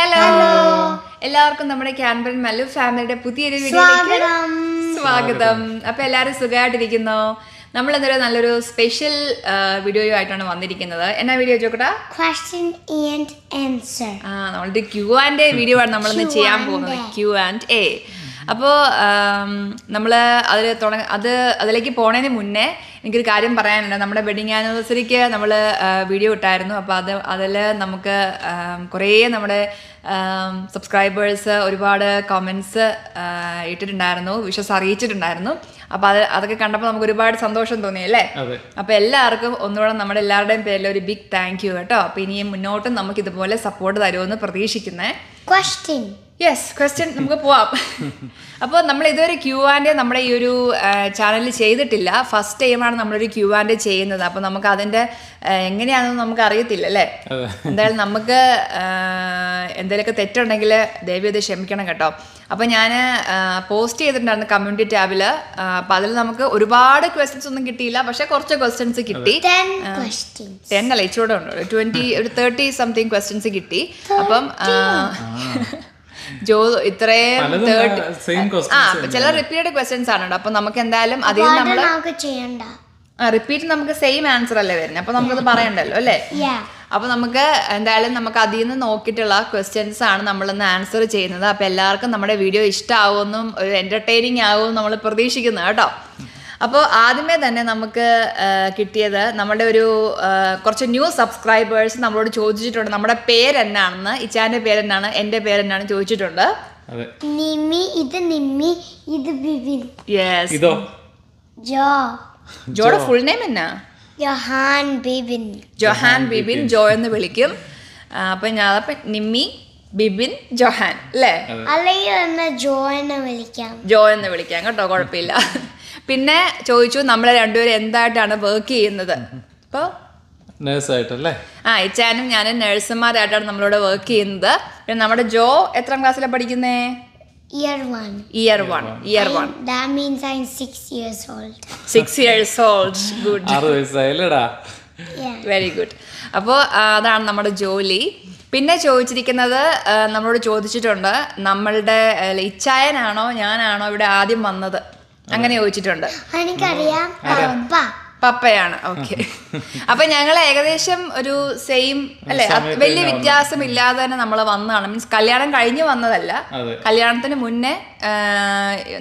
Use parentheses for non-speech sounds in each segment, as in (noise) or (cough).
hello എല്ലാവർക്കും നമ്മുടെ ക്യാൻബർ മല്ലു ഫാമിലിയുടെ പുതിയൊരു വീഡിയോയിലേക്ക് സ്വാഗതം അപ്പൊ എല്ലാവരും സുഖമായിട്ടിരിക്കുന്നു നമ്മൾ എന്തൊരു നല്ലൊരു സ്പെഷ്യൽ വീഡിയോ ആയിട്ടാണ് വന്നിരിക്കുന്നത് എന്നാ വീഡിയോ ചോക്കട്ടാ ആ നമ്മളുടെ ക്യൂ ആൻഡ് എ വീഡിയോ ആണ് നമ്മളിന്ന് ചെയ്യാൻ പോകുന്നത് ക്യൂ ആൻഡ് എ അപ്പോൾ നമ്മൾ അതിൽ തുടങ്ങ അത് അതിലേക്ക് പോണതിന് മുന്നേ എനിക്കൊരു കാര്യം പറയാനുണ്ട് നമ്മുടെ വെഡിങ് ആനിവേഴ്സറിക്ക് നമ്മൾ വീഡിയോ ഇട്ടായിരുന്നു അപ്പോൾ അത് അതിൽ നമുക്ക് കുറേ നമ്മുടെ സബ്സ്ക്രൈബേഴ്സ് um, uh, ഒരുപാട് കമൻസ് uh, ഇട്ടിട്ടുണ്ടായിരുന്നു വിഷസ് അറിയിച്ചിട്ടുണ്ടായിരുന്നു അപ്പോൾ അത് അതൊക്കെ കണ്ടപ്പോൾ നമുക്ക് ഒരുപാട് സന്തോഷം തോന്നി അല്ലേ അപ്പോൾ എല്ലാവർക്കും ഒന്നുകൂടെ നമ്മുടെ എല്ലാവരുടെയും പേരിൽ ഒരു ബിഗ് താങ്ക് യു കേട്ടോ അപ്പോൾ ഇനിയും മുന്നോട്ടും നമുക്ക് ഇതുപോലെ സപ്പോർട്ട് തരുമെന്ന് പ്രതീക്ഷിക്കുന്നേ യെസ് ക്വസ്റ്റ്യൻ നമുക്ക് പോവാം (laughs) അപ്പോൾ നമ്മൾ ഇതുവരെ ക്യു ആൻഡ് നമ്മുടെ ഈ ഒരു ചാനലിൽ ചെയ്തിട്ടില്ല ഫസ്റ്റ് ടൈമാണ് നമ്മളൊരു ക്യു ആൻഡ് ചെയ്യുന്നത് അപ്പോൾ നമുക്ക് അതിൻ്റെ എങ്ങനെയാണെന്ന് നമുക്ക് അറിയത്തില്ല അല്ലേ എന്തായാലും നമുക്ക് എന്തെങ്കിലുമൊക്കെ തെറ്റുണ്ടെങ്കിൽ ദേവി അത് ക്ഷമിക്കണം കേട്ടോ അപ്പോൾ ഞാൻ പോസ്റ്റ് ചെയ്തിട്ടുണ്ടായിരുന്നു കമ്മ്യൂണിറ്റി ടാബിൽ അപ്പം അതിൽ നമുക്ക് ഒരുപാട് ക്വസ്റ്റ്യൻസ് ഒന്നും കിട്ടിയില്ല പക്ഷെ കുറച്ച് ക്വസ്റ്റ്യൻസ് കിട്ടി ടെൻ അല്ല ഇച്ചൂടെ ഉണ്ടോ ട്വൻറ്റി ഒരു തേർട്ടി സംതിങ് ക്വസ്റ്റ്യൻസ് കിട്ടി അപ്പം ജോ ഇത്രയും ആ ചില റിപ്പീറ്റഡ് ക്വസ്റ്റ്യൻസ് ആണ് അപ്പൊ നമുക്ക് എന്തായാലും അതിൽ നമ്മൾ റിപ്പീറ്റ് നമുക്ക് സെയിം ആൻസർ അല്ലേ വരുന്നത് അപ്പൊ നമുക്കത് പറയണ്ടല്ലോ അല്ലേ അപ്പൊ നമുക്ക് എന്തായാലും നമുക്ക് അതിൽ നിന്ന് നോക്കിയിട്ടുള്ള ക്വസ്റ്റ്യൻസ് ആണ് നമ്മൾ ഇന്ന് ആൻസർ ചെയ്യുന്നത് അപ്പൊ എല്ലാവർക്കും നമ്മുടെ വീഡിയോ ഇഷ്ടമാവുമെന്നും ഒരു എന്റർടൈനിങ് ആവുമെന്നും നമ്മൾ പ്രതീക്ഷിക്കുന്നു കേട്ടോ അപ്പോൾ ആദ്യമേ തന്നെ നമുക്ക് കിട്ടിയത് നമ്മുടെ ഒരു കുറച്ച് ന്യൂ സബ്സ്ക്രൈബേഴ്സ് നമ്മളോട് ചോദിച്ചിട്ടുണ്ട് നമ്മുടെ പേരെന്നാണെന്ന് ഇച്ചാൻ്റെ പേരെന്നാണ് എൻ്റെ പേരെന്നാണ് ചോദിച്ചിട്ടുണ്ട് നിമ്മി ഇത് നിമ്മി ഇത് ബിബിൻ യെസ് ഇതോ ജോ ജോയുടെ ഫുൾ നെയിം എന്നാ Johan Bibin Johan Bibin Jo എന്ന് വിളിക്കും അപ്പം ഞാൻ അപ്പൊ നിമ്മി ബിബിൻ ജോഹാൻ അല്ലേ അല്ലെങ്കിൽ ജോ എന്ന് വിളിക്കാം ജോ എന്ന് വിളിക്കാം കേട്ടോ കുഴപ്പമില്ല പിന്നെ ചോദിച്ചു നമ്മളെ രണ്ടുപേരും എന്തായിട്ടാണ് വർക്ക് ചെയ്യുന്നത് അപ്പോൾ നേഴ്സായിട്ടല്ലേ ആ ഇച്ചാനും ഞാനും നേഴ്സുമാരായിട്ടാണ് നമ്മളിവിടെ വർക്ക് ചെയ്യുന്നത് പിന്നെ നമ്മുടെ ജോ എത്രാം ക്ലാസ്സിലാണ് പഠിക്കുന്നേ year one year one year one that means I six 6 years old 6 years old good ആറ് വെരി ഗുഡ് അപ്പോൾ അതാണ് നമ്മുടെ ജോലി പിന്നെ ചോദിച്ചിരിക്കുന്നത് നമ്മളോട് ചോദിച്ചിട്ടുണ്ട് നമ്മളുടെ ഇച്ചായനാണോ ഞാനാണോ ഇവിടെ ആദ്യം വന്നത് അങ്ങനെ ചോദിച്ചിട്ടുണ്ട് എനിക്കറിയാം പപ്പയാണ് ഓക്കെ (laughs) അപ്പൊ ഞങ്ങൾ ഏകദേശം ഒരു സെയിം അല്ലെ വലിയ വ്യത്യാസം ഇല്ലാതെ തന്നെ നമ്മൾ വന്നതാണ് മീൻസ് കല്യാണം കഴിഞ്ഞ് വന്നതല്ല കല്യാണത്തിന് മുന്നേ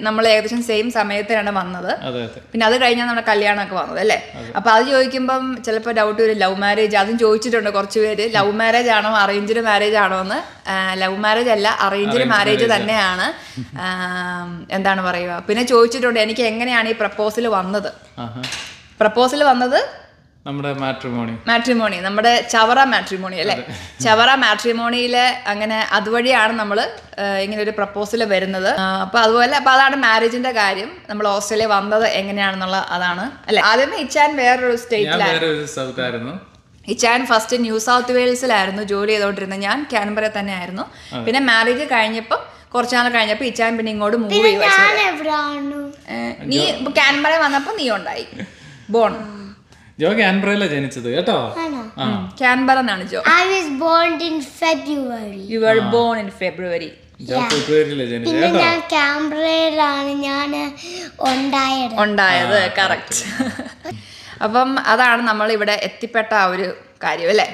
നമ്മൾ ഏകദേശം സെയിം സമയത്തിനാണ് വന്നത് പിന്നെ അത് കഴിഞ്ഞാൽ നമ്മുടെ കല്യാണമൊക്കെ വന്നത് അല്ലേ അപ്പൊ അത് ചോദിക്കുമ്പം ചിലപ്പോൾ ഡൗട്ട് വരും ലവ് മാരേജ് അതും ചോദിച്ചിട്ടുണ്ട് കുറച്ച് പേര് ലവ് മാരേജ് ആണോ അറേഞ്ച്ഡ് മാരേജ് ആണോ എന്ന് ലവ് മാരേജ് അല്ല അറേഞ്ച്ഡ് മാരേജ് തന്നെയാണ് (laughs) എന്താണ് പറയുക പിന്നെ ചോദിച്ചിട്ടുണ്ട് എനിക്ക് എങ്ങനെയാണ് ഈ പ്രപ്പോസൽ വന്നത് പ്രപ്പോസൽ വന്നത് നമ്മുടെ മാട്രിമോണി മാട്രിമോണി നമ്മുടെ ചവറ മാട്രിമോണി അല്ലേ (laughs) ചവറ മാട്രിമോണിയിലെ അങ്ങനെ അതുവഴിയാണ് നമ്മൾ ഇങ്ങനെ ഒരു പ്രപ്പോസൽ വരുന്നത് അപ്പോൾ അതുപോലെ അപ്പൊ അതാണ് മാരേജിന്റെ കാര്യം നമ്മൾ ഓസ്ട്രേലിയ വന്നത് എങ്ങനെയാണെന്നുള്ള അതാണ് അല്ലെ ആദ്യം ഇച്ചാൻ വേറൊരു സ്റ്റേറ്റിലായിരുന്നു ഇച്ചാൻ ഫസ്റ്റ് ന്യൂ സൗത്ത് വെയിൽസിലായിരുന്നു ജോലി ചെയ്തോണ്ടിരുന്നത് ഞാൻ ക്യാൻബറ തന്നെ ആയിരുന്നു പിന്നെ മാരേജ് കഴിഞ്ഞപ്പോൾ കുറച്ചു നാൾ കഴിഞ്ഞപ്പോ ഇച്ചാൻ പിന്നെ ഇങ്ങോട്ട് മൂവ് ചെയ്തു നീ ക്യാൻബറ വന്നപ്പോ നീ ഉണ്ടായി (laughs) ബോൺ ജോ കാൻബ്രയില ജനിച്ചത് കേട്ടോ കാൻബറ എന്നാണ് Jo I was born in February you were born in February പിന്നെ ഞാൻ കാൻബ്രയിലാണ് ഞാൻ ഉണ്ടായത് ഉണ്ടായത് കറക്റ്റ് അപ്പം അതാണ് നമ്മൾ ഇവിടെ എത്തിപ്പെട്ട ആ ഒരു കാര്യം അല്ലേ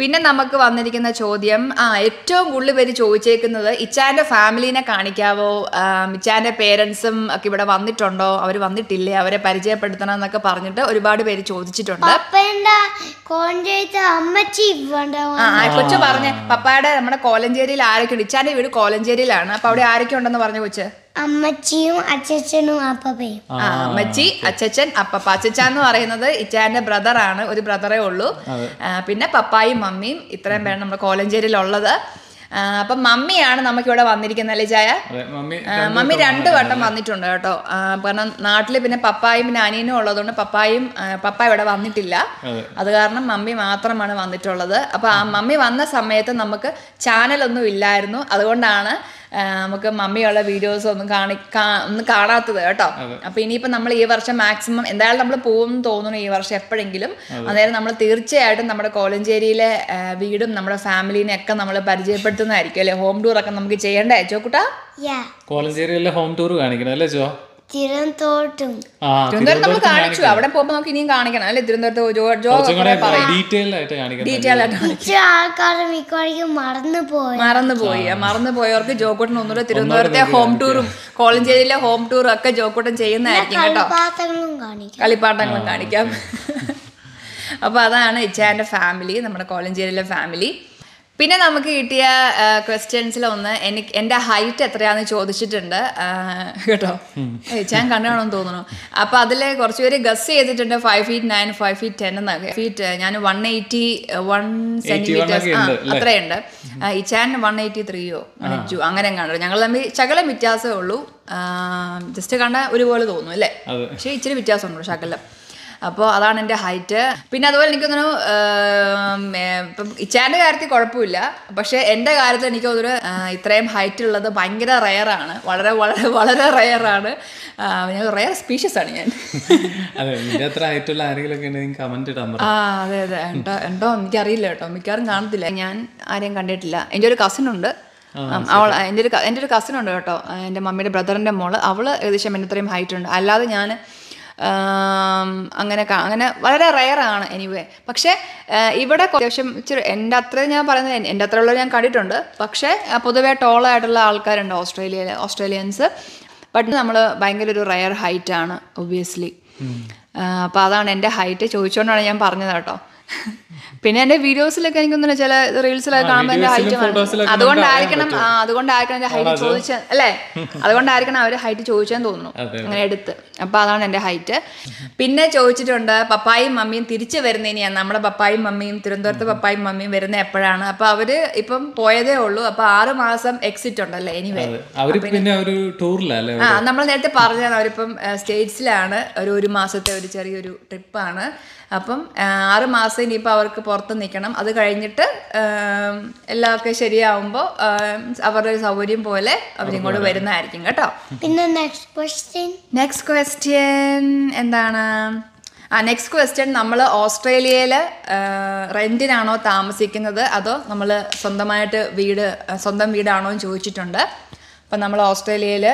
പിന്നെ നമുക്ക് വന്നിരിക്കുന്ന ചോദ്യം ആ ഏറ്റവും കൂടുതൽ പേര് ചോദിച്ചേക്കുന്നത് ഇച്ചാൻ്റെ ഫാമിലിനെ കാണിക്കാവോ ഇച്ചാൻ്റെ പേരൻസും ഒക്കെ ഇവിടെ വന്നിട്ടുണ്ടോ അവർ വന്നിട്ടില്ലേ അവരെ പരിചയപ്പെടുത്തണം എന്നൊക്കെ പറഞ്ഞിട്ട് ഒരുപാട് പേര് ചോദിച്ചിട്ടുണ്ട് ആ കൊച്ചു പറഞ്ഞ പപ്പായുടെ നമ്മുടെ കോലഞ്ചേരിയിൽ ആരൊക്കെയുണ്ട് ഉണ്ട് ഇച്ചാൻ്റെ വീട് കോലഞ്ചേരിയിലാണ് അപ്പൊ അവിടെ ആരൊക്കെ ഉണ്ടെന്ന് പറഞ്ഞു കൊച്ചു അമ്മച്ചിയും അച്ഛനും അപ്പയും ആ, അമ്മച്ചി അച്ഛൻ അപ്പപ്പ അച്ഛൻ എന്ന് പറയുന്നത് ഇച്ചാന്റെ ബ്രദറാണ് ഒരു ബ്രദറേ ഉള്ളൂ പിന്നെ പപ്പായും മമ്മിയും ഇത്രയും പേരാണ് നമ്മുടെ കോലഞ്ചേരിയിലുള്ളത് ഉള്ളത് അപ്പൊ മമ്മിയാണ് നമുക്ക് ഇവിടെ വന്നിരിക്കുന്നത് അല്ലേ ചായ അതെ മമ്മി രണ്ടു മമ്മി രണ്ട് വട്ടം വന്നിട്ടുണ്ട് കേട്ടോ കാരണം നാട്ടില് പിന്നെ പപ്പായും പിന്നെ അനിയനും ഉള്ളതുകൊണ്ട് പപ്പായും പപ്പ ഇവിടെ വന്നിട്ടില്ല അത് കാരണം മമ്മി മാത്രമാണ് വന്നിട്ടുള്ളത് അപ്പൊ ആ മമ്മി വന്ന സമയത്ത് നമുക്ക് ചാനലൊന്നും ഇല്ലായിരുന്നു അതുകൊണ്ടാണ് നമുക്ക് മമ്മിയുള്ള വീഡിയോസ് ഒന്നും കാണി ഒന്നും കാണാത്തത് കേട്ടോ അപ്പൊ ഇനിയിപ്പോ നമ്മൾ ഈ വർഷം മാക്സിമം എന്തായാലും നമ്മൾ പോകും തോന്നുന്നു ഈ വർഷം എപ്പോഴെങ്കിലും അന്നേരം നമ്മൾ തീർച്ചയായിട്ടും നമ്മുടെ കോലഞ്ചേരിയിലെ വീടും നമ്മുടെ ഫാമിലിനെ ഒക്കെ നമ്മൾ പരിചയപ്പെടുത്തുന്നതായിരിക്കും അല്ലെ ഹോം ടൂർ ഒക്കെ നമുക്ക് ചെയ്യണ്ടേ ചോക്കുട്ട കോലഞ്ചേരിയിലെ ഹോം ടൂർ കാണിക്കണം അല്ലേ ചോ നമ്മൾ കാണിച്ചു അവിടെ നമുക്ക് കാണിക്കണം മറന്നു പോയി പോയവർക്ക് ജോക്കോട്ടൻ ഒന്നുകൂടെ തിരുവനന്തപുരത്തെ ഹോം ടൂറും കോളഞ്ചേരിയിലെ ഹോം ടൂറും ഒക്കെ ജോക്കൂട്ടൻ ചെയ്യുന്നതായിരിക്കും കേട്ടോ കളിപ്പാട്ടങ്ങളും കാണിക്കാം (laughs) അപ്പോൾ അതാണ് ഇച്ചാന്റെ ഫാമിലി നമ്മുടെ കോളഞ്ചേരിയിലെ ഫാമിലി പിന്നെ നമുക്ക് കിട്ടിയ ക്വസ്റ്റ്യൻസിൽ ഒന്ന് എനിക്ക് എൻ്റെ ഹൈറ്റ് എത്രയാന്ന് ചോദിച്ചിട്ടുണ്ട് കേട്ടോ ഞാൻ കണ്ടുകാണെന്ന് തോന്നുന്നു അപ്പൊ അതിൽ കുറച്ച് പേര് ഗസ് ചെയ്തിട്ടുണ്ട് five feet nine five feet ten എന്നൊക്കെ ഫീറ്റ് ഞാൻ വൺ എയ്റ്റി വൺ സെന്റിമീറ്റേഴ്സ് അത്രയുണ്ട് ഇച്ചാൻ വൺ എയ്റ്റി ത്രീയോ അങ്ങനെ കണ്ടു ഞങ്ങൾ തമ്മിൽ ശകലം വ്യത്യാസമേ ഉള്ളൂ ജസ്റ്റ് കണ്ട ഒരുപോലെ തോന്നും അല്ലേ പക്ഷേ ഇച്ചിരി വ്യത്യാസമുണ്ടോ ശകലം അപ്പോൾ അതാണ് എൻ്റെ ഹൈറ്റ് പിന്നെ അതുപോലെ എനിക്ക് ഇപ്പം ഇച്ചാൻ്റെ കാര്യത്തിൽ കുഴപ്പമില്ല പക്ഷേ എൻ്റെ കാര്യത്തിൽ എനിക്ക് ഇത്രയും ഹൈറ്റ് ഉള്ളത് ഭയങ്കര റയറാണ് വളരെ വളരെ വളരെ റയറാണ് ഞാൻ റെയർ സ്പീഷ്യസ് ആണ് ഞാൻ അതെ ഹൈറ്റുള്ള ആരെങ്കിലും ഇടാൻ ആ അതെ ഉണ്ടോ ഉണ്ടോ എനിക്കറിയില്ല കേട്ടോ മിക്കവാറും കാണത്തില്ല ഞാൻ ആരെയും കണ്ടിട്ടില്ല എൻ്റെ ഒരു കസിൻ ഉണ്ട് അവൾ എൻ്റെ ഒരു എൻ്റെ ഒരു കസിൻ ഉണ്ട് കേട്ടോ എൻ്റെ മമ്മിയുടെ ബ്രദറിൻ്റെ മോള് അവൾ ഏകദേശം എന്നെ ഇത്രയും ഹൈറ്റ് ഉണ്ട് അല്ലാതെ ഞാൻ അങ്ങനെ അങ്ങനെ വളരെ ആണ് എനിവേ പക്ഷേ ഇവിടെ അത്യാവശ്യം ഇച്ചിരി എൻ്റെ അത്ര ഞാൻ പറയുന്നത് എൻ്റെ അത്ര ഉള്ളവർ ഞാൻ കണ്ടിട്ടുണ്ട് പക്ഷേ പൊതുവേ ടോളായിട്ടുള്ള ആൾക്കാരുണ്ട് ഓസ്ട്രേലിയയിൽ ഓസ്ട്രേലിയൻസ് ബട്ട് നമ്മൾ ഭയങ്കര ഒരു റയർ ആണ് ഒബ്വിയസ്ലി അപ്പോൾ അതാണ് എൻ്റെ ഹൈറ്റ് ചോദിച്ചുകൊണ്ടാണ് ഞാൻ പറഞ്ഞത് കേട്ടോ പിന്നെ എന്റെ വീഡിയോസിലൊക്കെ എനിക്ക് ചില റീൽസിലൊക്കെ കാണുമ്പോൾ എന്റെ ഹൈറ്റ് അതുകൊണ്ടായിരിക്കണം അതുകൊണ്ടായിരിക്കണം എന്റെ ഹൈറ്റ് ചോദിച്ച അല്ലേ അതുകൊണ്ടായിരിക്കണം അവര് ഹൈറ്റ് ചോദിച്ചാൻ തോന്നുന്നു അങ്ങനെ എടുത്ത് അപ്പൊ അതാണ് എന്റെ ഹൈറ്റ് പിന്നെ ചോദിച്ചിട്ടുണ്ട് പപ്പായും മമ്മിയും തിരിച്ചു വരുന്നതിനെയാണ് നമ്മുടെ പപ്പായും മമ്മിയും തിരുവനന്തപുരത്ത് പപ്പായും മമ്മിയും വരുന്ന എപ്പോഴാണ് അപ്പൊ അവര് ഇപ്പം പോയതേ ഉള്ളൂ അപ്പൊ ആറ് മാസം എക്സിറ്റ് ഉണ്ടല്ലേ ഇനി പിന്നെ നമ്മൾ നേരത്തെ പറഞ്ഞതാണ് അവരിപ്പം സ്റ്റേറ്റ്സിലാണ് ഒരു ഒരു മാസത്തെ ഒരു ചെറിയൊരു ട്രിപ്പാണ് അപ്പം ആറ് മാസം ഇനിയിപ്പോൾ അവർക്ക് പുറത്ത് നിൽക്കണം അത് കഴിഞ്ഞിട്ട് എല്ലാമൊക്കെ ശരിയാവുമ്പോൾ അവരുടെ സൗകര്യം പോലെ അവരിങ്ങോട്ട് വരുന്നതായിരിക്കും കേട്ടോ പിന്നെ നെക്സ്റ്റ് ക്വസ്റ്റ്യൻ നെക്സ്റ്റ് ക്വസ്റ്റ്യൻ എന്താണ് ആ നെക്സ്റ്റ് ക്വസ്റ്റ്യൻ നമ്മൾ ഓസ്ട്രേലിയയിൽ റെൻറ്റിനാണോ താമസിക്കുന്നത് അതോ നമ്മൾ സ്വന്തമായിട്ട് വീട് സ്വന്തം വീടാണോ എന്ന് ചോദിച്ചിട്ടുണ്ട് അപ്പം നമ്മൾ ഓസ്ട്രേലിയയിൽ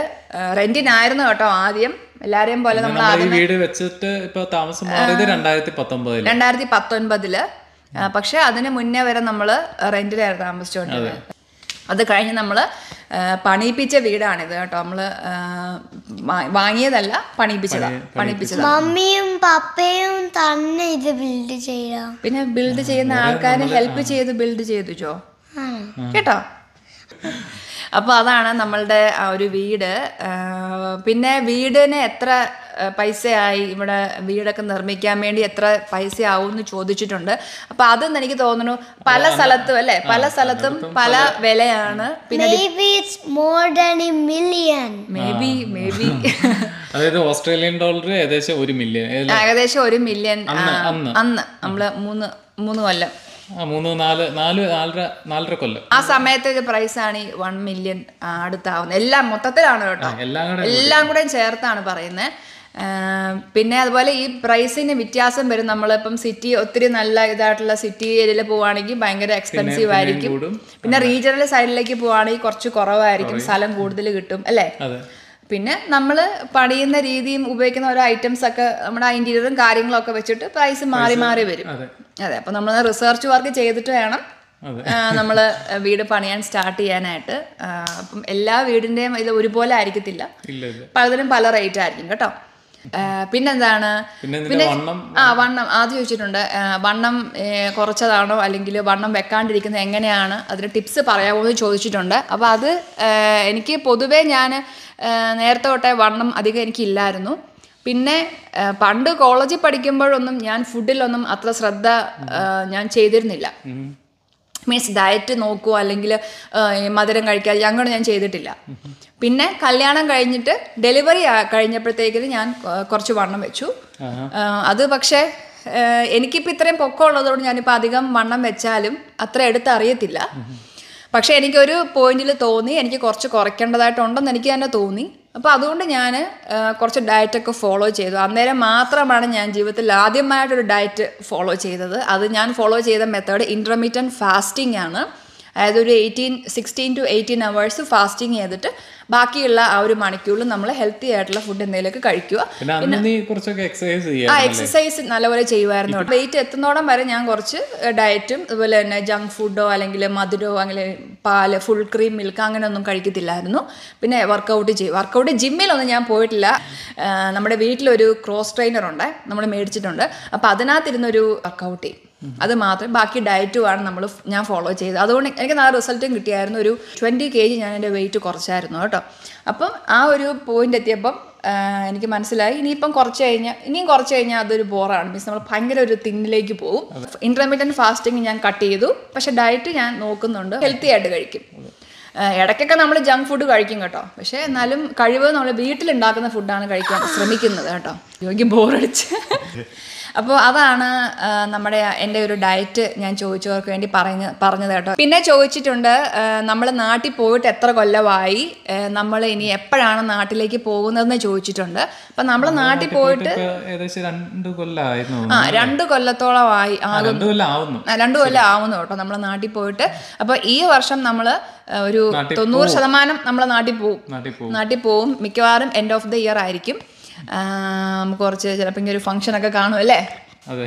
റെൻറ്റിനായിരുന്നു കേട്ടോ ആദ്യം എല്ലാരെയും പോലെ നമ്മൾ വീട് വെച്ചിട്ട് ഇപ്പൊ താമസം മാറിയത് രണ്ടായിരത്തി പത്തൊമ്പതിൽ രണ്ടായിരത്തി പത്തൊൻപതില് പക്ഷെ അതിന് മുന്നേ വരെ നമ്മൾ റെന്റിലായിരുന്നു താമസിച്ചോണ്ടത് അത് കഴിഞ്ഞ് നമ്മൾ പണിയിപ്പിച്ച വീടാണിത് കേട്ടോ നമ്മള് വാങ്ങിയതല്ല പണിയിപ്പിച്ചതാ പണിയിപ്പിച്ചത് മമ്മിയും പപ്പയും തന്നെ ഇത് ബിൽഡ് ചെയ്യാം പിന്നെ ബിൽഡ് ചെയ്യുന്ന ആൾക്കാരെ ഹെൽപ്പ് ചെയ്ത് ബിൽഡ് ചെയ്തു കേട്ടോ അപ്പോൾ അതാണ് നമ്മളുടെ ആ ഒരു വീട് പിന്നെ വീടിന് എത്ര പൈസയായി ഇവിടെ വീടൊക്കെ നിർമ്മിക്കാൻ വേണ്ടി എത്ര പൈസ ആവും എന്ന് ചോദിച്ചിട്ടുണ്ട് അപ്പോൾ അതെന്ന് എനിക്ക് തോന്നുന്നു പല സ്ഥലത്തും അല്ലേ പല സ്ഥലത്തും പല വിലയാണ് പിന്നെ (laughs) അതായത് ഓസ്ട്രേലിയൻ ഡോളർ ഏകദേശം ഒരു മില്യൺ ഏകദേശം ഒരു മില്യൺ അന്ന് നമ്മള് മൂന്ന് മൂന്ന് കൊല്ലം നാലര നാലര കൊല്ലം ആ സമയത്തെ ഒരു ആണ് ഈ വൺ മില്യൺ അടുത്താവുന്നത് എല്ലാം മൊത്തത്തിലാണ് കേട്ടോ എല്ലാം എല്ലാം കൂടെ ചേർത്താണ് പറയുന്നത് പിന്നെ അതുപോലെ ഈ പ്രൈസിന് വ്യത്യാസം വരും നമ്മളിപ്പം സിറ്റി ഒത്തിരി നല്ല ഇതായിട്ടുള്ള സിറ്റി ഏരിയയിൽ പോവുകയാണെങ്കിൽ ഭയങ്കര എക്സ്പെൻസീവ് ആയിരിക്കും പിന്നെ റീജിയണൽ സൈഡിലേക്ക് പോവുകയാണെങ്കിൽ കുറച്ച് കുറവായിരിക്കും സ്ഥലം കൂടുതൽ കിട്ടും അല്ലേ പിന്നെ നമ്മൾ പണിയുന്ന രീതിയും ഉപയോഗിക്കുന്ന ഓരോ ഐറ്റംസ് ഒക്കെ നമ്മുടെ ഇൻറ്റീരിയറും കാര്യങ്ങളൊക്കെ വെച്ചിട്ട് പ്രൈസ് മാറി മാറി വരും അതെ അപ്പോൾ നമ്മൾ റിസർച്ച് വർക്ക് ചെയ്തിട്ട് വേണം നമ്മൾ വീട് പണിയാൻ സ്റ്റാർട്ട് ചെയ്യാനായിട്ട് അപ്പം എല്ലാ വീടിൻ്റെയും ഇത് ഒരുപോലെ ആയിരിക്കത്തില്ല പലതിനും പല റേറ്റ് ആയിരിക്കും കേട്ടോ പിന്നെന്താണ് പിന്നെ ആ വണ്ണം ആദ്യം ചോദിച്ചിട്ടുണ്ട് വണ്ണം കുറച്ചതാണോ അല്ലെങ്കിൽ വണ്ണം വെക്കാണ്ടിരിക്കുന്നത് എങ്ങനെയാണ് അതിന് ടിപ്സ് പറയാമോ എന്ന് ചോദിച്ചിട്ടുണ്ട് അപ്പോൾ അത് എനിക്ക് പൊതുവേ ഞാൻ നേരത്തെ തൊട്ടേ വണ്ണം അധികം എനിക്കില്ലായിരുന്നു പിന്നെ പണ്ട് കോളേജിൽ പഠിക്കുമ്പോഴൊന്നും ഞാൻ ഫുഡിലൊന്നും അത്ര ശ്രദ്ധ ഞാൻ ചെയ്തിരുന്നില്ല മീൻസ് ഡയറ്റ് നോക്കുക അല്ലെങ്കിൽ മധുരം കഴിക്കുക അങ്ങനെ ഞാൻ ചെയ്തിട്ടില്ല പിന്നെ കല്യാണം കഴിഞ്ഞിട്ട് ഡെലിവറി കഴിഞ്ഞപ്പോഴത്തേക്കിന് ഞാൻ കുറച്ച് വണ്ണം വെച്ചു അത് പക്ഷേ എനിക്കിപ്പോൾ ഇത്രയും പൊക്കമുള്ളതുകൊണ്ട് ഞാനിപ്പോൾ അധികം വണ്ണം വെച്ചാലും അത്ര എടുത്തറിയത്തില്ല പക്ഷേ എനിക്കൊരു പോയിന്റിൽ തോന്നി എനിക്ക് കുറച്ച് കുറയ്ക്കേണ്ടതായിട്ടുണ്ടെന്ന് എനിക്ക് തന്നെ തോന്നി അപ്പോൾ അതുകൊണ്ട് ഞാൻ കുറച്ച് ഡയറ്റൊക്കെ ഫോളോ ചെയ്തു അന്നേരം മാത്രമാണ് ഞാൻ ജീവിതത്തിൽ ആദ്യമായിട്ടൊരു ഡയറ്റ് ഫോളോ ചെയ്തത് അത് ഞാൻ ഫോളോ ചെയ്ത മെത്തേഡ് ഇൻറ്റർമീഡിയൻ ഫാസ്റ്റിംഗ് ആണ് അതായത് ഒരു eighteen sixteen to eighteen hours fasting ചെയ്തിട്ട് ബാക്കിയുള്ള ആ ഒരു മണിക്കൂറിൽ നമ്മൾ ഹെൽത്തി ആയിട്ടുള്ള ഫുഡ് എന്തെങ്കിലുമൊക്കെ കഴിക്കുക ആ എക്സസൈസ് നല്ലപോലെ ചെയ്യുമായിരുന്നു വെയിറ്റ് എത്തുന്നോടം വരെ ഞാൻ കുറച്ച് ഡയറ്റും അതുപോലെ തന്നെ ജങ്ക് ഫുഡോ അല്ലെങ്കിൽ മധുരമോ അല്ലെങ്കിൽ പാല് ഫുൾ ക്രീം മിൽക്ക് അങ്ങനെ ഒന്നും കഴിക്കത്തില്ലായിരുന്നു പിന്നെ വർക്കൗട്ട് ചെയ്യും വർക്കൗട്ട് ജിമ്മിലൊന്നും ഞാൻ പോയിട്ടില്ല നമ്മുടെ വീട്ടിലൊരു ക്രോസ് ട്രെയിനർ ഉണ്ട് നമ്മൾ മേടിച്ചിട്ടുണ്ട് അപ്പം അതിനകത്തിരുന്നൊരു വർക്കൗട്ട് ചെയ്യും അത് മാത്രമേ ബാക്കി ഡയറ്റുമാണ് നമ്മൾ ഞാൻ ഫോളോ ചെയ്തത് അതുകൊണ്ട് എനിക്ക് നല്ല റിസൾട്ടും കിട്ടിയായിരുന്നു ഒരു ട്വൻറ്റി കെ ജി ഞാൻ എൻ്റെ വെയിറ്റ് കുറച്ചായിരുന്നു കേട്ടോ അപ്പം ആ ഒരു പോയിന്റ് എത്തിയപ്പം എനിക്ക് മനസ്സിലായി ഇനിയിപ്പം കുറച്ച് കഴിഞ്ഞാൽ ഇനിയും കുറച്ച് കഴിഞ്ഞാൽ അതൊരു ബോറാണ് മീൻസ് നമ്മൾ ഭയങ്കര ഒരു തിന്നിലേക്ക് പോകും ഇൻറ്റർമീഡിയൻറ്റ് ഫാസ്റ്റിംഗ് ഞാൻ കട്ട് ചെയ്തു പക്ഷെ ഡയറ്റ് ഞാൻ നോക്കുന്നുണ്ട് ഹെൽത്തി ആയിട്ട് കഴിക്കും ഇടയ്ക്കൊക്കെ നമ്മൾ ജങ്ക് ഫുഡ് കഴിക്കും കേട്ടോ പക്ഷേ എന്നാലും കഴിവ് നമ്മൾ വീട്ടിലുണ്ടാക്കുന്ന ഫുഡാണ് കഴിക്കാൻ ശ്രമിക്കുന്നത് കേട്ടോ യോഗ്യം ബോറടിച്ച് അപ്പോൾ അതാണ് നമ്മുടെ എൻ്റെ ഒരു ഡയറ്റ് ഞാൻ ചോദിച്ചവർക്ക് വേണ്ടി പറഞ്ഞ് പറഞ്ഞത് കേട്ടോ പിന്നെ ചോദിച്ചിട്ടുണ്ട് നമ്മൾ നാട്ടിൽ പോയിട്ട് എത്ര കൊല്ലമായി നമ്മൾ ഇനി എപ്പോഴാണ് നാട്ടിലേക്ക് പോകുന്നതെന്ന് ചോദിച്ചിട്ടുണ്ട് അപ്പം നമ്മൾ നാട്ടിൽ പോയിട്ട് ഏകദേശം രണ്ട് ആ രണ്ട് കൊല്ലത്തോളമായി ആകുന്നു രണ്ട് കൊല്ലം ആവുന്നു കേട്ടോ നമ്മൾ നാട്ടിൽ പോയിട്ട് അപ്പോൾ ഈ വർഷം നമ്മൾ ഒരു തൊണ്ണൂറ് ശതമാനം നമ്മൾ നാട്ടിൽ പോവും നാട്ടിൽ പോവും മിക്കവാറും എൻഡ് ഓഫ് ദ ഇയർ ആയിരിക്കും നമുക്ക് കുറച്ച് ചിലപ്പോൾ ഒരു ഒക്കെ കാണും അല്ലേ അതെ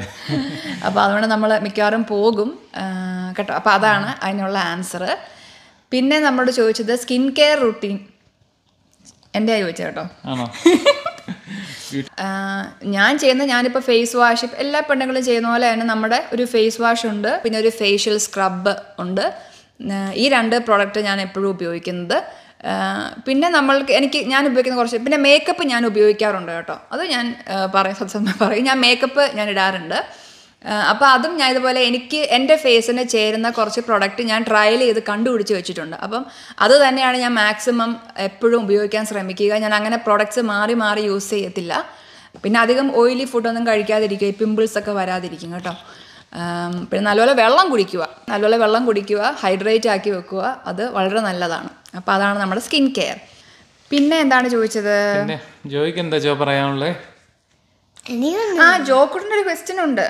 അപ്പോൾ അതുകൊണ്ട് നമ്മൾ മിക്കവാറും പോകും കേട്ടോ അപ്പോൾ അതാണ് അതിനുള്ള ആൻസർ പിന്നെ നമ്മളോട് ചോദിച്ചത് സ്കിൻ കെയർ റുട്ടീൻ എൻ്റെ ചോദിച്ചത് കേട്ടോ ഞാൻ ചെയ്യുന്ന ഞാനിപ്പോൾ ഫേസ് വാഷ് എല്ലാ പെണ്ണുങ്ങളും ചെയ്യുന്ന പോലെ തന്നെ നമ്മുടെ ഒരു ഫേസ് വാഷ് ഉണ്ട് പിന്നെ ഒരു ഫേഷ്യൽ സ്ക്രബ് ഉണ്ട് ഈ രണ്ട് പ്രോഡക്റ്റ് ഞാൻ എപ്പോഴും ഉപയോഗിക്കുന്നത് പിന്നെ നമ്മൾക്ക് എനിക്ക് ഞാൻ ഉപയോഗിക്കുന്ന കുറച്ച് പിന്നെ മേക്കപ്പ് ഞാൻ ഉപയോഗിക്കാറുണ്ട് കേട്ടോ അത് ഞാൻ പറയും സത്യസന്ധം പറയും ഞാൻ മേക്കപ്പ് ഞാൻ ഇടാറുണ്ട് അപ്പോൾ അതും ഞാൻ ഇതുപോലെ എനിക്ക് എൻ്റെ ഫേസിന് ചേരുന്ന കുറച്ച് പ്രൊഡക്റ്റ് ഞാൻ ട്രയൽ ചെയ്ത് കണ്ടുപിടിച്ച് വെച്ചിട്ടുണ്ട് അപ്പം അത് തന്നെയാണ് ഞാൻ മാക്സിമം എപ്പോഴും ഉപയോഗിക്കാൻ ശ്രമിക്കുക ഞാൻ അങ്ങനെ പ്രൊഡക്ട്സ് മാറി മാറി യൂസ് ചെയ്യത്തില്ല പിന്നെ അധികം ഓയിലി ഫുഡൊന്നും കഴിക്കാതിരിക്കുക പിമ്പിൾസ് ഒക്കെ വരാതിരിക്കും കേട്ടോ പിന്നെ നല്ലപോലെ വെള്ളം കുടിക്കുക നല്ലപോലെ വെള്ളം കുടിക്കുക ഹൈഡ്രേറ്റ് ആക്കി വെക്കുക അത് വളരെ നല്ലതാണ് അപ്പോൾ അതാണ് നമ്മുടെ സ്കിൻ കെയർ പിന്നെ എന്താണ് ചോദിച്ചത് ജോയ്ക്ക് എന്താ ജോ പറയാനുള്ളത് ആ ജോക്കുട്ടിൻ്റെ ഒരു ക്വസ്റ്റ്യൻ ഉണ്ട്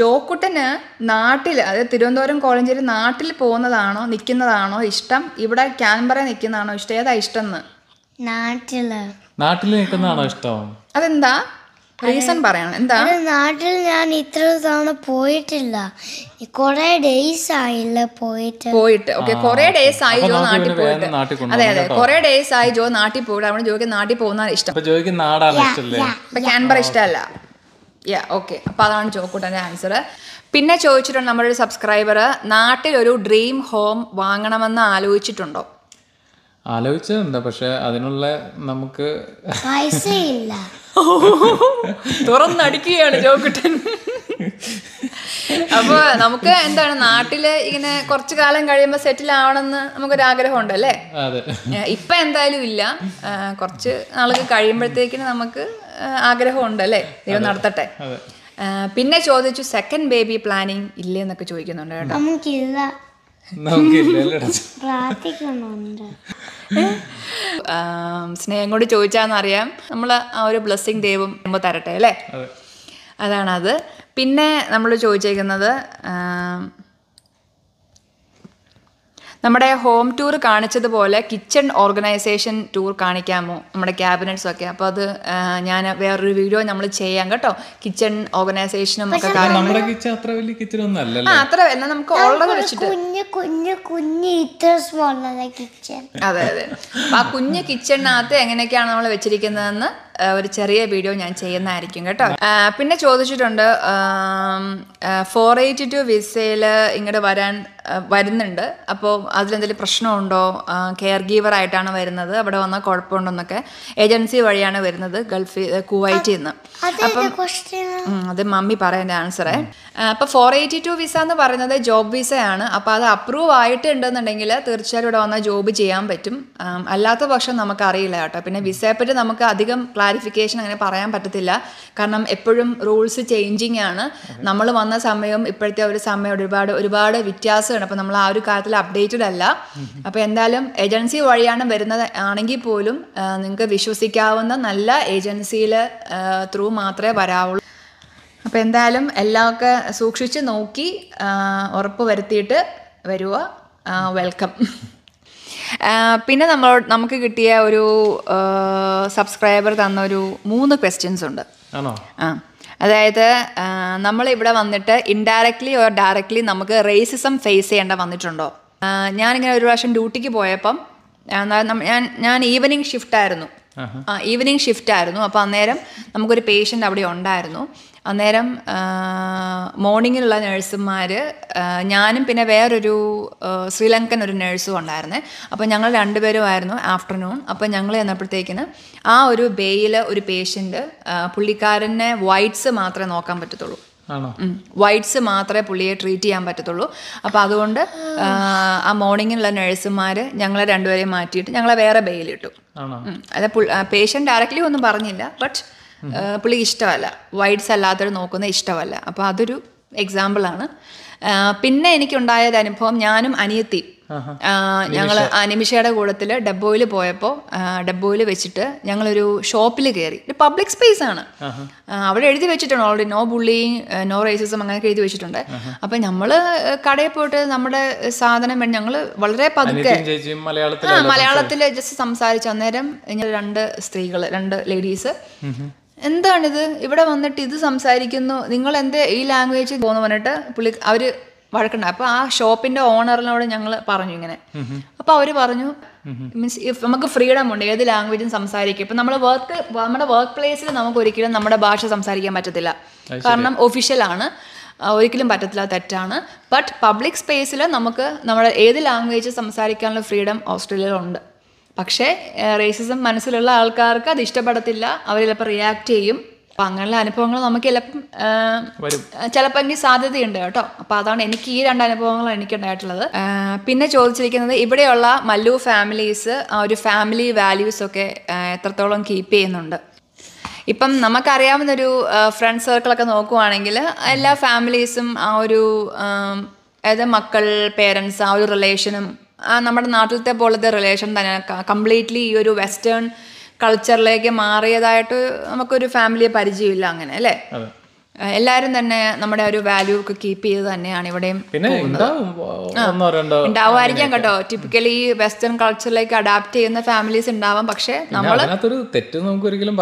ജോക്കുട്ടന് നാട്ടിൽ അതായത് തിരുവനന്തപുരം കോളേജിൽ നാട്ടിൽ പോകുന്നതാണോ നിൽക്കുന്നതാണോ ഇഷ്ടം ഇവിടെ ക്യാൻബറ നിൽക്കുന്നതാണോ ഇഷ്ടം ഏതാ ഇഷ്ടം നാട്ടില് നാട്ടിൽ നിൽക്കുന്നതാണോ ഇഷ്ടം അതെന്താ റീസൺ പറയണം എന്താ നാട്ടിൽ ഞാൻ ഇത്ര തവണ പോയിട്ടില്ല കൊറേ ഡേയ്സ് ആയില്ല പോയിട്ട് പോയിട്ട് ഓക്കെ കൊറേ ഡേയ്സ് ആയി ജോ നാട്ടിൽ പോയിട്ട് അതെ അതെ കൊറേ ഡേയ്സ് ആയി ജോ നാട്ടിൽ പോയിട്ട് അവിടെ ജോയ്ക്ക് നാട്ടിൽ പോകുന്നതാണ് ഇഷ്ടം ജോയ്ക്ക് നാടാണ് ഇഷ്ടമല്ലേ ക്യാൻബറ ഇഷ്ടമല്ല യാ ഓക്കെ അപ്പോൾ അതാണ് ജോക്കൂട്ടന്റെ ആൻസർ പിന്നെ ചോദിച്ചിട്ടുണ്ട് നമ്മുടെ ഒരു സബ്സ്ക്രൈബർ നാട്ടിൽ ഒരു ഡ്രീം ഹോം വാങ്ങണമെന്ന് ആലോചിച്ചിട്ടുണ്ടോ ആലോചിച്ചതെന്താ പക്ഷെ അതിനുള്ള നമുക്ക് പൈസയില്ല തുറന്നടിക്കുകയാണ് ജോക്കുട്ടൻ അപ്പൊ നമുക്ക് എന്താണ് നാട്ടില് ഇങ്ങനെ കുറച്ചു കാലം കഴിയുമ്പോ സെറ്റിൽ ആവണമെന്ന് നമുക്കൊരു ആഗ്രഹം ഉണ്ടല്ലേ ഇപ്പൊ എന്തായാലും ഇല്ല കുറച്ച് നാൾക്ക് കഴിയുമ്പോഴത്തേക്കിന് നമുക്ക് ആഗ്രഹം ഉണ്ടല്ലേ ദൈവം നടത്തട്ടെ പിന്നെ ചോദിച്ചു സെക്കൻഡ് ബേബി പ്ലാനിങ് ഇല്ലേ എന്നൊക്കെ ചോദിക്കുന്നുണ്ട് കേട്ടോ സ്നേഹം കൊണ്ട് ചോദിച്ചാന്നറിയാം നമ്മൾ ആ ഒരു ബ്ലെസ്സിങ് ദൈവം നമ്മൾ തരട്ടെ അല്ലേ അതാണത് പിന്നെ നമ്മൾ ചോദിച്ചേക്കുന്നത് നമ്മുടെ ഹോം ടൂർ കാണിച്ചതുപോലെ കിച്ചൺ ഓർഗനൈസേഷൻ ടൂർ കാണിക്കാമോ നമ്മുടെ ക്യാബിനറ്റ്സും ഒക്കെ അപ്പോൾ അത് ഞാൻ വേറൊരു വീഡിയോ നമ്മൾ ചെയ്യാം കേട്ടോ കിച്ചൺ ഓർഗനൈസേഷനും ഒക്കെ നമ്മുടെ കിച്ചൺ അത്ര വലിയ കിച്ചൺ ഒന്നും അല്ലല്ലോ അത്ര എന്നാൽ നമുക്ക് ഓൾറെഡി വെച്ചിട്ട് കുഞ്ഞു കുഞ്ഞു കുഞ്ഞു ഇത്ര സ്മോൾ കിച്ചൺ അതെ അതെ ആ കുഞ്ഞു കിച്ചണിനകത്ത് എങ്ങനെയൊക്കെയാണ് നമ്മൾ വെച്ചിരിക്കുന്നതെന്ന് ഒരു ചെറിയ വീഡിയോ ഞാൻ ചെയ്യുന്നതായിരിക്കും കേട്ടോ പിന്നെ ചോദിച്ചിട്ടുണ്ട് ഫോർ എയ്റ്റി ടു വിസയിൽ ഇങ്ങോട്ട് വരാൻ വരുന്നുണ്ട് അപ്പോൾ അതിലെന്തെങ്കിലും പ്രശ്നമുണ്ടോ കെയർ ആയിട്ടാണ് വരുന്നത് അവിടെ വന്നാൽ കുഴപ്പമുണ്ടെന്നൊക്കെ ഏജൻസി വഴിയാണ് വരുന്നത് ഗൾഫിൽ കുവൈറ്റിൽ നിന്ന് അപ്പം അത് മമ്മി പറയുന്ന ആൻസറേ അപ്പോൾ ഫോർ എയ്റ്റി ടു വിസ എന്ന് പറയുന്നത് ജോബ് വിസയാണ് അപ്പോൾ അത് അപ്രൂവ് ആയിട്ടുണ്ടെന്നുണ്ടെങ്കിൽ തീർച്ചയായിട്ടും തീർച്ചയായും ഇവിടെ വന്നാൽ ജോബ് ചെയ്യാൻ പറ്റും അല്ലാത്ത പക്ഷം നമുക്കറിയില്ല കേട്ടോ പിന്നെ വിസയെപ്പറ്റി നമുക്ക് അധികം ക്ലാരിഫിക്കേഷൻ അങ്ങനെ പറയാൻ പറ്റത്തില്ല കാരണം എപ്പോഴും റൂൾസ് ചേഞ്ചിങ് ആണ് നമ്മൾ വന്ന സമയവും ഇപ്പോഴത്തെ ഒരു സമയം ഒരുപാട് ഒരുപാട് വ്യത്യാസമാണ് അപ്പോൾ നമ്മൾ ആ ഒരു കാര്യത്തിൽ അപ്ഡേറ്റഡ് അല്ല അപ്പോൾ എന്തായാലും ഏജൻസി വഴിയാണ് വരുന്നത് ആണെങ്കിൽ പോലും നിങ്ങൾക്ക് വിശ്വസിക്കാവുന്ന നല്ല ഏജൻസിയിൽ ത്രൂ മാത്രമേ വരാവുള്ളൂ അപ്പോൾ എന്തായാലും എല്ലാമൊക്കെ സൂക്ഷിച്ച് നോക്കി ഉറപ്പ് വരുത്തിയിട്ട് വരിക വെൽക്കം പിന്നെ നമ്മൾ നമുക്ക് കിട്ടിയ ഒരു സബ്സ്ക്രൈബർ തന്ന ഒരു മൂന്ന് ക്വസ്റ്റ്യൻസ് ഉണ്ട് ആ അതായത് നമ്മൾ ഇവിടെ വന്നിട്ട് ഇൻഡയറക്ട്ലി ഓർ ഡയറക്ട്ലി നമുക്ക് റേസിസം ഫേസ് ചെയ്യേണ്ട വന്നിട്ടുണ്ടോ ഞാനിങ്ങനെ ഒരു പ്രാവശ്യം ഡ്യൂട്ടിക്ക് പോയപ്പം ഞാൻ ഞാൻ ഈവനിങ് ഷിഫ്റ്റ് ആയിരുന്നു ഈവനിങ് ഷിഫ്റ്റ് ആയിരുന്നു അപ്പോൾ അന്നേരം നമുക്കൊരു പേഷ്യൻ്റ് അവിടെ ഉണ്ടായിരുന്നു അന്നേരം മോർണിംഗിലുള്ള നേഴ്സുമാർ ഞാനും പിന്നെ വേറൊരു ശ്രീലങ്കൻ ഒരു നേഴ്സും ഉണ്ടായിരുന്നേ അപ്പോൾ ഞങ്ങൾ രണ്ടുപേരുമായിരുന്നു ആഫ്റ്റർനൂൺ അപ്പോൾ ഞങ്ങൾ ചെന്നപ്പോഴത്തേക്കിന് ആ ഒരു ബേയിൽ ഒരു പേഷ്യൻ്റ് പുള്ളിക്കാരനെ വൈറ്റ്സ് മാത്രമേ നോക്കാൻ പറ്റത്തുള്ളൂ വൈറ്റ്സ് മാത്രമേ പുള്ളിയെ ട്രീറ്റ് ചെയ്യാൻ പറ്റത്തുള്ളൂ അപ്പോൾ അതുകൊണ്ട് ആ മോർണിംഗിലുള്ള നേഴ്സുമാർ ഞങ്ങളെ രണ്ടുപേരെയും മാറ്റിയിട്ട് ഞങ്ങളെ വേറെ ബേയിലിട്ടു അതെ പേഷ്യൻ്റ് ഡയറക്ട്ലി ഒന്നും പറഞ്ഞില്ല ബട്ട് പുള്ളിക്ക് ഇഷ്ടമല്ല വൈഡ്സ് അല്ലാത്തവർ നോക്കുന്നത് ഇഷ്ടമല്ല അപ്പോൾ അതൊരു എക്സാമ്പിളാണ് പിന്നെ എനിക്കുണ്ടായത് അനുഭവം ഞാനും അനിയത്തി ഞങ്ങൾ അനിമിഷയുടെ കൂടത്തിൽ ഡബോയിൽ പോയപ്പോൾ ഡബോയിൽ വെച്ചിട്ട് ഞങ്ങളൊരു ഷോപ്പിൽ കയറി ഒരു പബ്ലിക് സ്പേസ് ആണ് അവിടെ എഴുതി വെച്ചിട്ടുണ്ട് already no bullying no racism അങ്ങനെ എഴുതി വെച്ചിട്ടുണ്ട് അപ്പൊ നമ്മൾ കടയിൽ പോയിട്ട് നമ്മുടെ സാധനം ഞങ്ങൾ വളരെ പതുക്കെ മലയാളത്തിൽ ജസ്റ്റ് സംസാരിച്ചു അന്നേരം രണ്ട് സ്ത്രീകള് രണ്ട് ലേഡീസ് എന്താണിത് ഇവിടെ വന്നിട്ട് ഇത് സംസാരിക്കുന്നു നിങ്ങൾ എന്തേ ഈ ലാംഗ്വേജ് പോകുന്നു പറഞ്ഞിട്ട് പുള്ളി അവർ വഴക്കുണ്ട് അപ്പോൾ ആ ഷോപ്പിന്റെ ഓണറിനോട് ഞങ്ങൾ പറഞ്ഞു ഇങ്ങനെ അപ്പോൾ അവര് പറഞ്ഞു മീൻസ് നമുക്ക് ഫ്രീഡം ഉണ്ട് ഏത് ലാംഗ്വേജും സംസാരിക്കും ഇപ്പൊ നമ്മൾ വർക്ക് നമ്മുടെ വർക്ക് പ്ലേസിൽ നമുക്ക് ഒരിക്കലും നമ്മുടെ ഭാഷ സംസാരിക്കാൻ പറ്റത്തില്ല കാരണം ഒഫീഷ്യൽ ആണ് ഒരിക്കലും പറ്റത്തില്ല തെറ്റാണ് ബട്ട് പബ്ലിക് സ്പേസിൽ നമുക്ക് നമ്മുടെ ഏത് ലാംഗ്വേജ് സംസാരിക്കാനുള്ള ഫ്രീഡം ഓസ്ട്രേലിയയിലുണ്ട് പക്ഷേ റേസിസം മനസ്സിലുള്ള ആൾക്കാർക്ക് അത് ഇഷ്ടപ്പെടത്തില്ല അവർ ചിലപ്പോൾ റിയാക്ട് ചെയ്യും അപ്പം അങ്ങനെയുള്ള അനുഭവങ്ങൾ നമുക്ക് ചിലപ്പം ചിലപ്പോൾ എനിക്ക് സാധ്യതയുണ്ട് കേട്ടോ അപ്പം അതാണ് എനിക്ക് ഈ രണ്ട് അനുഭവങ്ങളാണ് എനിക്കുണ്ടായിട്ടുള്ളത് പിന്നെ ചോദിച്ചിരിക്കുന്നത് ഇവിടെയുള്ള മല്ലു ഫാമിലീസ് ഒരു ഫാമിലി വാല്യൂസൊക്കെ എത്രത്തോളം കീപ്പ് ചെയ്യുന്നുണ്ട് ഇപ്പം നമുക്കറിയാവുന്നൊരു ഫ്രണ്ട് സർക്കിളൊക്കെ നോക്കുവാണെങ്കിൽ എല്ലാ ഫാമിലീസും ആ ഒരു അതായത് മക്കൾ പേരൻസ് ആ ഒരു റിലേഷനും നമ്മുടെ നാട്ടിലത്തെ പോലത്തെ റിലേഷൻ തന്നെ കംപ്ലീറ്റ്ലി ഈ ഒരു വെസ്റ്റേൺ കൾച്ചറിലേക്ക് മാറിയതായിട്ട് നമുക്കൊരു ഫാമിലിയെ പരിചയമില്ല അങ്ങനെ അല്ലേ എല്ലാരും തന്നെ നമ്മുടെ ഒരു വാല്യൂ ഒക്കെ കീപ്പ് ചെയ്ത് തന്നെയാണ് ഇവിടെയും ഉണ്ടാവുമായിരിക്കാം കേട്ടോ ടിപ്പിക്കലി വെസ്റ്റേൺ കൾച്ചറിലേക്ക് അഡാപ്റ്റ് ചെയ്യുന്ന ഫാമിലീസ് ഉണ്ടാവാം പക്ഷെ നമ്മൾ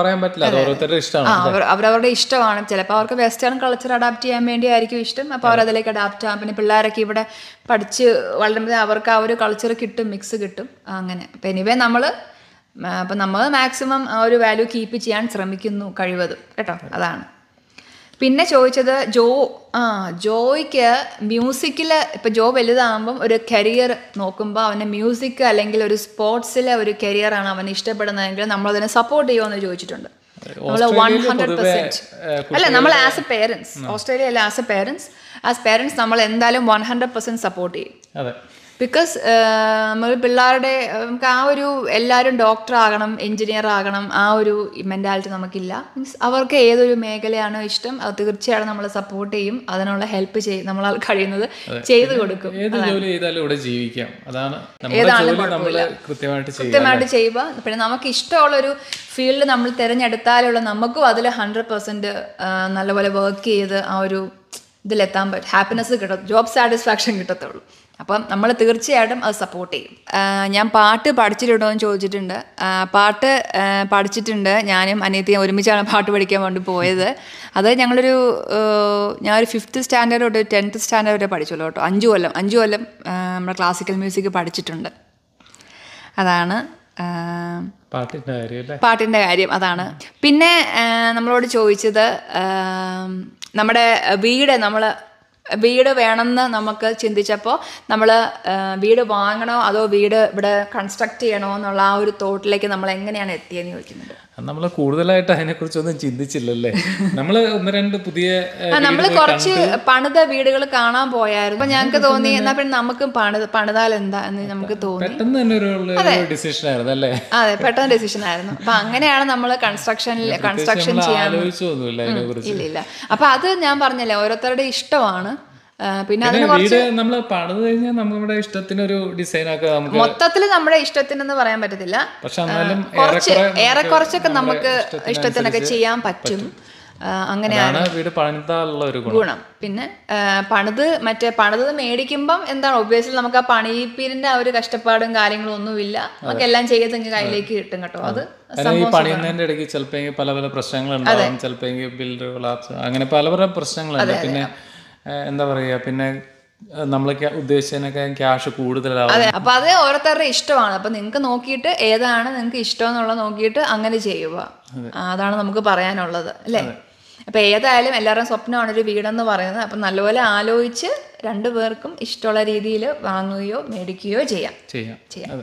പറയാൻ പറ്റില്ല ഇഷ്ടമാണ് അവരവരുടെ ഇഷ്ടമാണ് ചിലപ്പോൾ അവർക്ക് വെസ്റ്റേൺ കൾച്ചർ അഡാപ്റ്റ് ചെയ്യാൻ വേണ്ടി ആയിരിക്കും ഇഷ്ടം അപ്പോൾ അവർ അതിലേക്ക് അഡാപ്റ്റ് ആകാം പിന്നെ പിള്ളേരൊക്കെ ഇവിടെ പഠിച്ച് വളരുമ്പോൾ അവർക്ക് ആ ഒരു കൾച്ചർ കിട്ടും മിക്സ് കിട്ടും അങ്ങനെ അപ്പം എനിവേ നമ്മൾ അപ്പം നമ്മൾ മാക്സിമം ആ ഒരു വാല്യൂ കീപ്പ് ചെയ്യാൻ ശ്രമിക്കുന്നു കഴിവതും കേട്ടോ അതാണ് പിന്നെ ചോദിച്ചത് ജോ ആ ജോയ്ക്ക് മ്യൂസിക്കിൽ ഇപ്പം ജോ വലുതാകുമ്പം ഒരു കരിയർ നോക്കുമ്പോൾ അവന് മ്യൂസിക് അല്ലെങ്കിൽ ഒരു സ്പോർട്സിലെ ഒരു കരിയറാണ് അവൻ ഇഷ്ടപ്പെടുന്നതെങ്കിൽ നമ്മളതിനെ സപ്പോർട്ട് ചെയ്യുമെന്ന് ചോദിച്ചിട്ടുണ്ട് നമ്മൾ വൺ ഹൺഡ്രഡ് പെർസെൻറ്റ് അല്ല നമ്മൾ ആസ് എ പേരൻസ് ഓസ്ട്രേലിയ അല്ല as a parents as parents നമ്മൾ എന്തായാലും വൺ ഹൺഡ്രഡ് പെർസെൻറ്റ് സപ്പോർട്ട് ചെയ്യും ബിക്കോസ് uh, നമ്മൾ പിള്ളേരുടെ നമുക്ക് ആ ഒരു എല്ലാവരും ഡോക്ടർ ആകണം എൻജിനീയർ ആകണം ആ ഒരു മെൻറ്റാലിറ്റി നമുക്കില്ല മീൻസ് അവർക്ക് ഏതൊരു മേഖലയാണോ ഇഷ്ടം അത് തീർച്ചയായിട്ടും നമ്മൾ സപ്പോർട്ട് ചെയ്യും അതിനുള്ള ഹെൽപ്പ് ചെയ്യും നമ്മളാൽ കഴിയുന്നത് ചെയ്തു കൊടുക്കും ഏത് ജോലി ചെയ്താലും ഇവിടെ ജീവിക്കാം അതാണ് കൃത്യമായിട്ട് ചെയ്യുക പിന്നെ നമുക്ക് ഇഷ്ടമുള്ള ഒരു ഫീൽഡ് നമ്മൾ തിരഞ്ഞെടുത്താലുള്ള നമുക്കും അതിൽ ഹൺഡ്രഡ് പെർസെൻറ്റ് നല്ലപോലെ വർക്ക് ചെയ്ത് ആ ഒരു ഇതിലെത്താൻ പറ്റും ഹാപ്പിനെസ് കിട്ടും ജോബ് സാറ്റിസ്ഫാക്ഷൻ കിട്ടത്തുള്ളൂ അപ്പം നമ്മൾ തീർച്ചയായിട്ടും അത് സപ്പോർട്ട് ചെയ്യും ഞാൻ പാട്ട് പഠിച്ചിട്ടുണ്ടോ എന്ന് ചോദിച്ചിട്ടുണ്ട് പാട്ട് പഠിച്ചിട്ടുണ്ട് ഞാനും അനിയത്തിയും ഒരുമിച്ചാണ് പാട്ട് പഠിക്കാൻ വേണ്ടി പോയത് അത് ഞങ്ങളൊരു ഞാനൊരു ഫിഫ്ത്ത് സ്റ്റാൻഡേർഡ് തൊട്ട് ടെൻത്ത് സ്റ്റാൻഡേർഡ് വരെ പഠിച്ചല്ലോ കേട്ടോ അഞ്ച് കൊല്ലം അഞ്ച് കൊല്ലം നമ്മുടെ ക്ലാസിക്കൽ മ്യൂസിക് പഠിച്ചിട്ടുണ്ട് അതാണ് പാട്ടിൻ്റെ കാര്യം അതാണ് പിന്നെ നമ്മളോട് ചോദിച്ചത് നമ്മുടെ വീട് നമ്മൾ വീട് വേണമെന്ന് നമുക്ക് ചിന്തിച്ചപ്പോൾ നമ്മൾ വീട് വാങ്ങണോ അതോ വീട് ഇവിടെ കൺസ്ട്രക്ട് ചെയ്യണോ എന്നുള്ള ആ ഒരു തോട്ടിലേക്ക് നമ്മൾ എങ്ങനെയാണ് എത്തിയെന്ന് ചോദിക്കുന്നത് നമ്മൾ കൂടുതലായിട്ട് കുറിച്ചൊന്നും ചിന്തിച്ചില്ലല്ലേ നമ്മൾ ഒന്ന് രണ്ട് പുതിയ നമ്മൾ കുറച്ച് പണിത വീടുകൾ കാണാൻ പോയായിരുന്നു അപ്പൊ ഞങ്ങൾക്ക് തോന്നി എന്നാ പിന്നെ നമുക്ക് പണിതാൽ എന്താ എന്ന് നമുക്ക് തോന്നി പെട്ടെന്ന് തന്നെ ഒരു ഡിസിഷൻ ആയിരുന്നു അല്ലേ അതെ പെട്ടെന്ന് ഡിസിഷൻ ആയിരുന്നു അപ്പൊ അങ്ങനെയാണ് നമ്മൾ കൺസ്ട്രക്ഷനിൽ കൺസ്ട്രക്ഷൻ ചെയ്യാൻ ഇല്ല ഇല്ല അപ്പൊ അത് ഞാൻ പറഞ്ഞല്ലേ ഓരോരുത്തരുടെ ഇഷ്ടമാണ് പിന്നെ അതിന് നമ്മൾ പണിത് കഴിഞ്ഞാൽ നമ്മുടെ ഇഷ്ടത്തിന് ഡിസൈൻ ഒക്കെ നമുക്ക് മൊത്തത്തിൽ നമ്മുടെ ഇഷ്ടത്തിനെന്ന് പറയാൻ പറ്റത്തില്ല കുറച്ച് ഏറെ കുറച്ചൊക്കെ നമുക്ക് ഇഷ്ടത്തിനൊക്കെ ചെയ്യാൻ പറ്റും അങ്ങനെയാണ് വീട് ഒരു ഗുണം പിന്നെ പണിത് മറ്റേ പണിത് മേടിക്കുമ്പം എന്താണ് ഒബ്വിയസ്ലി നമുക്ക് ആ പണിപ്പീരിന്റെ ആ ഒരു കഷ്ടപ്പാടും കാര്യങ്ങളും ഒന്നുമില്ല നമുക്ക് എല്ലാം ചെയ്ത് കയ്യിലേക്ക് കിട്ടും കേട്ടോ അത് ഈ പണിയുന്നതിന്റെ ഇടയ്ക്ക് ചിലപ്പോൾ പല പല പ്രശ്നങ്ങളുണ്ടാവും ചിലപ്പോൾ ബിൽഡ് അങ്ങനെ പല പല പ്രശ്നങ്ങളുണ്ട് പിന്നെ എന്താ പറയുക പിന്നെ നമ്മൾ ഉദ്ദേശിച്ചതിനൊക്കെ ക്യാഷ് കൂടുതലാവും അതെ അപ്പൊ അത് ഓരോരുത്തരുടെ ഇഷ്ടമാണ് അപ്പൊ നിങ്ങക്ക് നോക്കിയിട്ട് ഏതാണ് നിങ്ങൾക്ക് ഇഷ്ടം എന്നുള്ളത് നോക്കിയിട്ട് അങ്ങനെ ചെയ്യുക അതാണ് നമുക്ക് പറയാനുള്ളത് അല്ലേ അപ്പൊ ഏതായാലും എല്ലാവരും സ്വപ്നമാണ് ഒരു വീടെന്ന് പറയുന്നത് അപ്പൊ നല്ലപോലെ ആലോചിച്ച് രണ്ടു പേർക്കും ഇഷ്ടമുള്ള രീതിയിൽ വാങ്ങുകയോ മേടിക്കുകയോ ചെയ്യാം ചെയ്യാം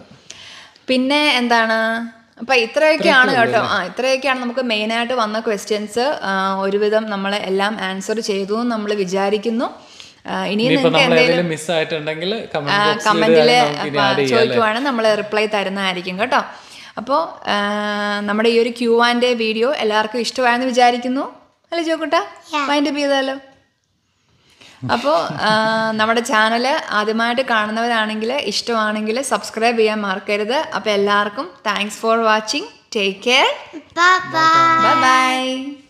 പിന്നെ എന്താണ് അപ്പൊ ഇത്രയൊക്കെയാണ് കേട്ടോ ആ ഇത്രയൊക്കെയാണ് നമുക്ക് മെയിൻ ആയിട്ട് വന്ന ക്വസ്റ്റ്യൻസ് ഒരുവിധം നമ്മൾ എല്ലാം ആൻസർ ചെയ്തു നമ്മൾ വിചാരിക്കുന്നു ഇനി എന്തെങ്കിലും നമ്മൾ റിപ്ലൈ തരുന്നതായിരിക്കും കേട്ടോ അപ്പോൾ നമ്മുടെ ഈ ഒരു ക്യൂ ആൻഡ് വീഡിയോ എല്ലാവർക്കും ഇഷ്ടമായെന്ന് വിചാരിക്കുന്നു അല്ലേ ജോക്കുട്ട മൈൻഡ് ചെയ്താലോ അപ്പോൾ നമ്മുടെ ചാനൽ ആദ്യമായിട്ട് കാണുന്നവരാണെങ്കിൽ ഇഷ്ടമാണെങ്കിൽ സബ്സ്ക്രൈബ് ചെയ്യാൻ മറക്കരുത് അപ്പോൾ എല്ലാവർക്കും thanks for watching take care bye by